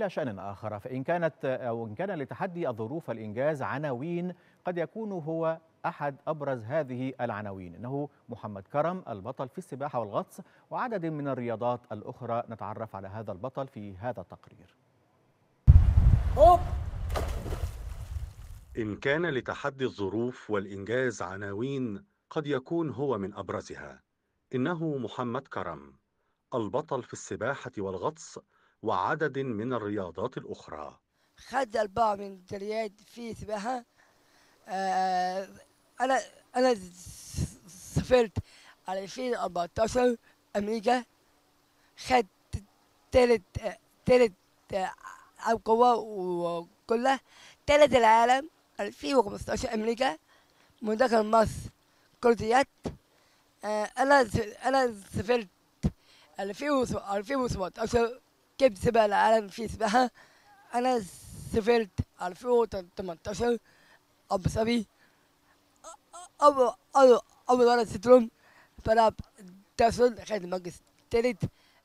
إلى شأن آخر فإن كانت أو إن كان لتحدي الظروف الإنجاز عناوين قد يكون هو أحد أبرز هذه العناوين إنه محمد كرم البطل في السباحة والغطس وعدد من الرياضات الأخرى نتعرف على هذا البطل في هذا التقرير أوب. إن كان لتحدي الظروف والإنجاز عناوين قد يكون هو من أبرزها إنه محمد كرم البطل في السباحة والغطس وعدد من الرياضات الأخرى خد الباع من الرياض في سباحة آه أنا أنا سافرت على 2014 أمريكا خد تالت تالت عام وكلها تالت العالم 2015 أمريكا منتخب مصر كرة آه، يد أنا أنا سافرت 2017 كيف سبق العالم في سباحة أنا سافرت 2018 أبو صبي أبو أبو أبو دار ستروم فلعب تاسل خد المركز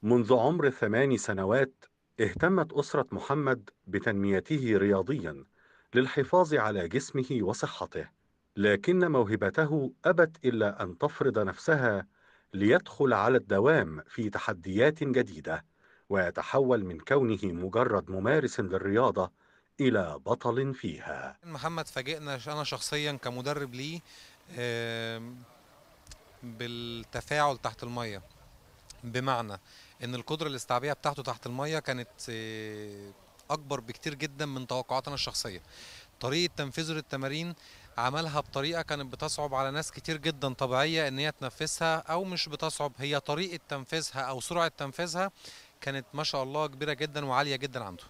منذ عمر ثمان سنوات اهتمت أسرة محمد بتنميته رياضيا للحفاظ على جسمه وصحته لكن موهبته أبت إلا أن تفرض نفسها ليدخل على الدوام في تحديات جديدة ويتحول من كونه مجرد ممارس للرياضة إلى بطل فيها محمد فاجئنا أنا شخصيا كمدرب ليه بالتفاعل تحت المية بمعنى ان القدره الاستعبية بتاعته تحت الميه كانت آه، اكبر بكتير جدا من توقعاتنا الشخصيه طريقه تنفيذه للتمارين عملها بطريقه كانت بتصعب على ناس كتير جدا طبيعيه ان هي تنفذها او مش بتصعب هي طريقه تنفيذها او سرعه تنفيذها كانت ما شاء الله كبيره جدا وعاليه جدا عنده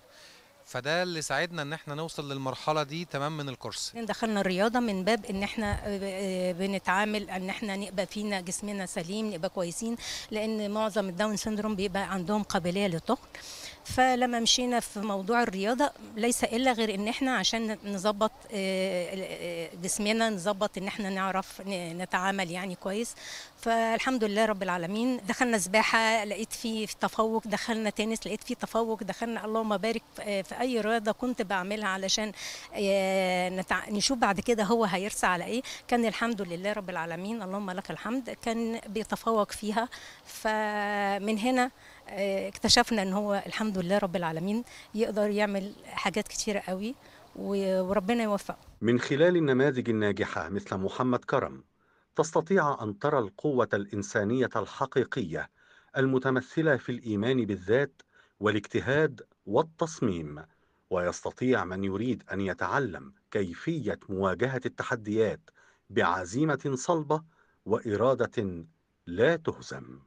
فده اللي ساعدنا ان احنا نوصل للمرحله دي تمام من الكورس دخلنا الرياضه من باب ان احنا آه، آه، بنتعامل ان احنا نبقى فينا جسمنا سليم نبقى كويسين لان معظم الداون سيندروم بيبقى عندهم قابليه للطهر فلما مشينا في موضوع الرياضه ليس الا غير ان احنا عشان نظبط آه، جسمنا نظبط ان احنا نعرف نتعامل يعني كويس فالحمد لله رب العالمين دخلنا سباحه لقيت فيه تفوق دخلنا تنس لقيت فيه تفوق دخلنا اللهم بارك في في اي رياضه كنت بعملها علشان آه، نتع... نشوف بعد كده هو هيرسى على ايه كان الحمد لله رب العالمين اللهم لك الحمد كان بيتفوق فيها فمن هنا آه، اكتشفنا ان هو الحمد لله رب العالمين يقدر يعمل حاجات كتيره قوي وربنا يوفقه من خلال النماذج الناجحه مثل محمد كرم تستطيع ان ترى القوه الانسانيه الحقيقيه المتمثله في الايمان بالذات والاجتهاد والتصميم ويستطيع من يريد ان يتعلم كيفيه مواجهه التحديات بعزيمه صلبه واراده لا تهزم